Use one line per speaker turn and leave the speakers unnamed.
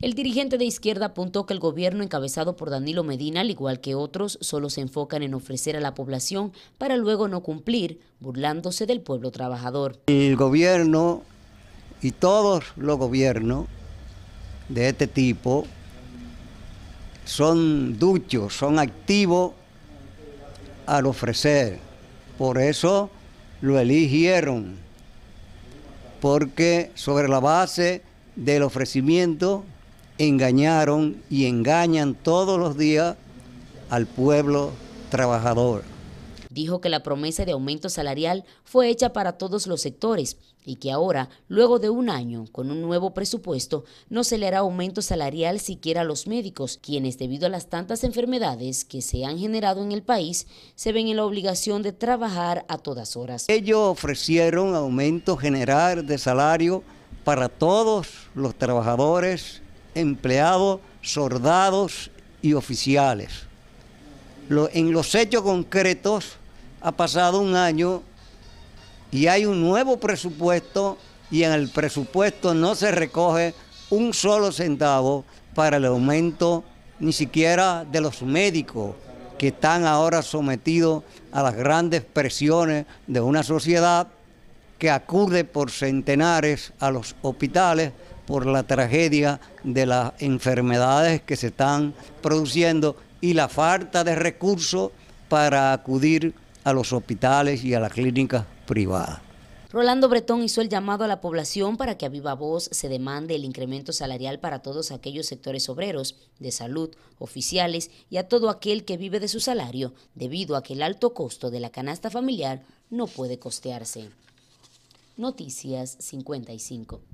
El dirigente de izquierda apuntó que el gobierno encabezado por Danilo Medina, al igual que otros, solo se enfocan en ofrecer a la población para luego no cumplir, burlándose del pueblo trabajador.
El gobierno y todos los gobiernos de este tipo son duchos, son activos al ofrecer. Por eso lo eligieron, porque sobre la base del ofrecimiento engañaron y engañan todos los días al pueblo trabajador.
Dijo que la promesa de aumento salarial fue hecha para todos los sectores y que ahora, luego de un año, con un nuevo presupuesto, no se le hará aumento salarial siquiera a los médicos, quienes debido a las tantas enfermedades que se han generado en el país, se ven en la obligación de trabajar a todas horas.
Ellos ofrecieron aumento general de salario para todos los trabajadores empleados, soldados y oficiales. en los hechos concretos ha pasado un año y hay un nuevo presupuesto y en el presupuesto no se recoge un solo centavo para el aumento ni siquiera de los médicos que están ahora sometidos a las grandes presiones de una sociedad que acude por centenares a los hospitales por la tragedia de las enfermedades que se están produciendo y la falta de recursos para acudir a los hospitales y a las clínicas privadas.
Rolando Bretón hizo el llamado a la población para que a viva voz se demande el incremento salarial para todos aquellos sectores obreros, de salud, oficiales y a todo aquel que vive de su salario, debido a que el alto costo de la canasta familiar no puede costearse. Noticias 55.